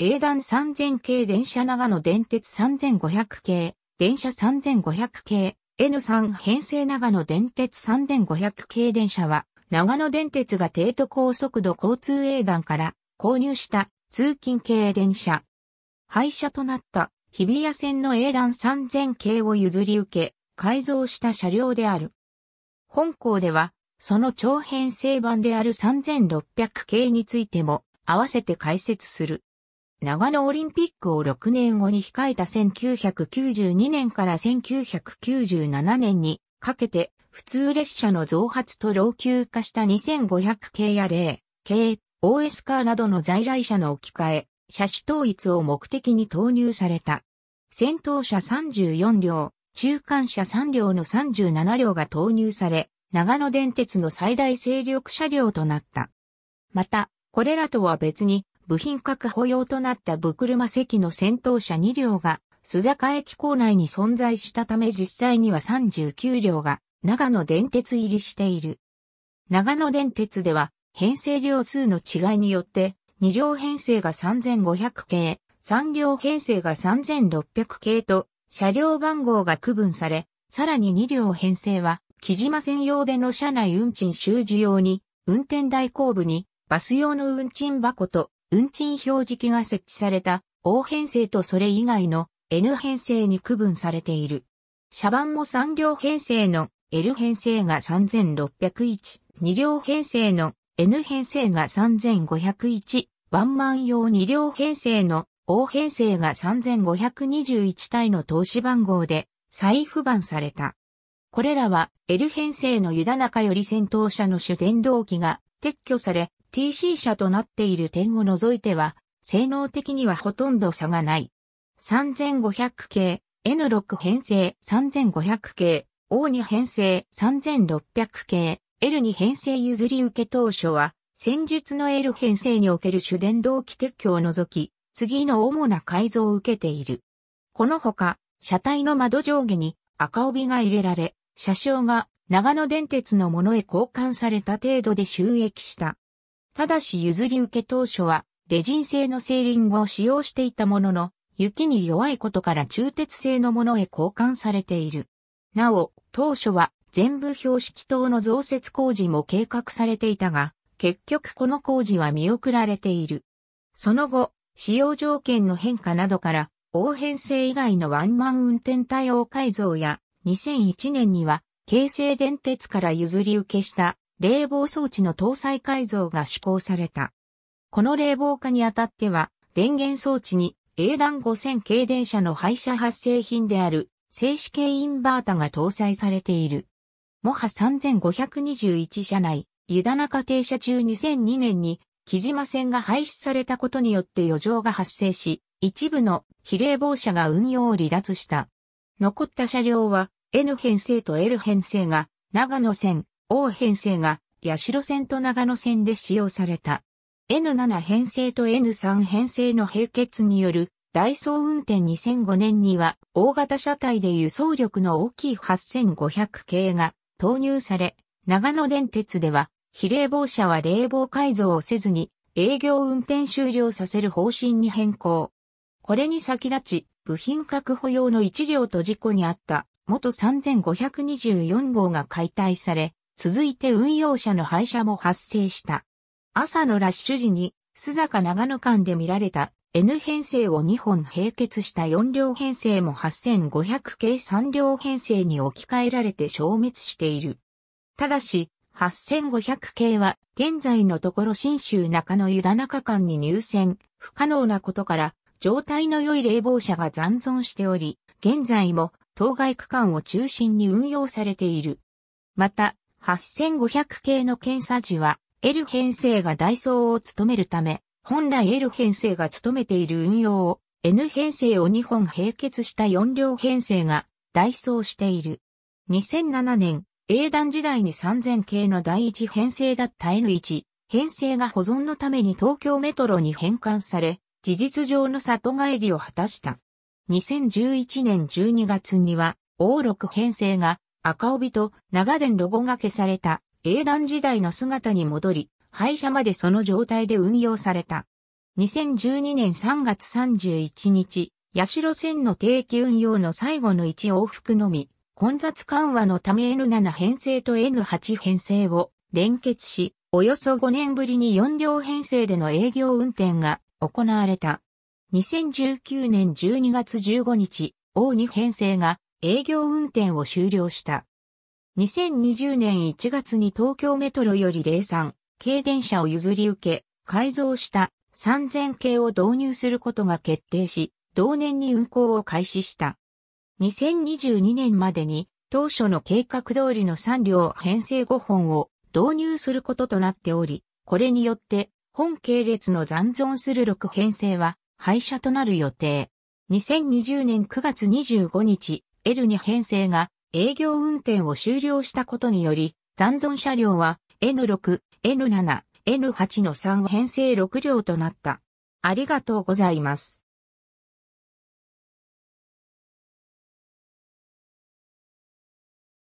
英断3000系電車長野電鉄3500系、電車3500系、N3 編成長野電鉄3500系電車は、長野電鉄が低都高速度交通英断から購入した通勤系電車。廃車となった日比谷線の英断3000系を譲り受け、改造した車両である。本校では、その長編成版である3600系についても合わせて解説する。長野オリンピックを6年後に控えた1992年から1997年にかけて普通列車の増発と老朽化した2500系や例、系、OS カーなどの在来車の置き換え、車種統一を目的に投入された。先頭車34両、中間車3両の37両が投入され、長野電鉄の最大勢力車両となった。また、これらとは別に、部品確保用となったブクルマ席の戦闘車2両が、須坂駅構内に存在したため実際には39両が、長野電鉄入りしている。長野電鉄では、編成両数の違いによって、2両編成が3500系、3両編成が3600系と、車両番号が区分され、さらに2両編成は、木島専用での車内運賃収受用に、運転台後部に、バス用の運賃箱と、運賃表示器が設置された O 編成とそれ以外の N 編成に区分されている。車番も3両編成の L 編成が3601、2両編成の N 編成が3501、ワンマン用2両編成の O 編成が3521体の投資番号で再付番された。これらは L 編成のユダナカより先頭車の主電動機が撤去され、TC 車となっている点を除いては、性能的にはほとんど差がない。3500系、N6 編成3500系、O2 編成3600系、L2 編成譲り受け当初は、戦術の L 編成における主電動機撤去を除き、次の主な改造を受けている。このほか、車体の窓上下に赤帯が入れられ、車掌が長野電鉄のものへ交換された程度で収益した。ただし譲り受け当初は、レジン製のセーリングを使用していたものの、雪に弱いことから中鉄製のものへ交換されている。なお、当初は全部標識塔の増設工事も計画されていたが、結局この工事は見送られている。その後、使用条件の変化などから、応変性以外のワンマン運転対応改造や、2001年には、京成電鉄から譲り受けした冷房装置の搭載改造が施行された。この冷房化にあたっては、電源装置に英断5000系電車の廃車発生品である静止系インバータが搭載されている。モハ3521車内、湯田中停車中2002年に、木島線が廃止されたことによって余剰が発生し、一部の非冷房車が運用を離脱した。残った車両は N 編成と L 編成が長野線、O 編成が八代線と長野線で使用された。N7 編成と N3 編成の並結によるダイソー運転2005年には大型車体で輸送力の大きい8500系が投入され、長野電鉄では比例防車は冷房改造をせずに営業運転終了させる方針に変更。これに先立ち、部品確保用の1両と事故にあった元3524号が解体され、続いて運用者の廃車も発生した。朝のラッシュ時に、須坂長野間で見られた N 編成を2本並結した4両編成も8500系3両編成に置き換えられて消滅している。ただし、8500系は現在のところ新州中野湯田中間に入線不可能なことから状態の良い冷房車が残存しており、現在も当該区間を中心に運用されている。また、8500系の検査時は、L 編成が代走を務めるため、本来 L 編成が務めている運用を N 編成を2本並結した4両編成が代走している。2007年、英断時代に3000系の第1編成だった N1 編成が保存のために東京メトロに返還され、事実上の里帰りを果たした。2011年12月には、O6 編成が赤帯と長電ロゴが消された英断時代の姿に戻り、廃車までその状態で運用された。2012年3月31日、八代線の定期運用の最後の1往復のみ、混雑緩和のため N7 編成と N8 編成を連結し、およそ5年ぶりに4両編成での営業運転が行われた。2019年12月15日、O2 編成が営業運転を終了した。2020年1月に東京メトロより03軽電車を譲り受け、改造した3000系を導入することが決定し、同年に運行を開始した。2022年までに当初の計画通りの3両編成5本を導入することとなっており、これによって本系列の残存する6編成は廃車となる予定。2020年9月25日、L2 編成が営業運転を終了したことにより、残存車両は N6、N7、N8 の3編成6両となった。ありがとうございます。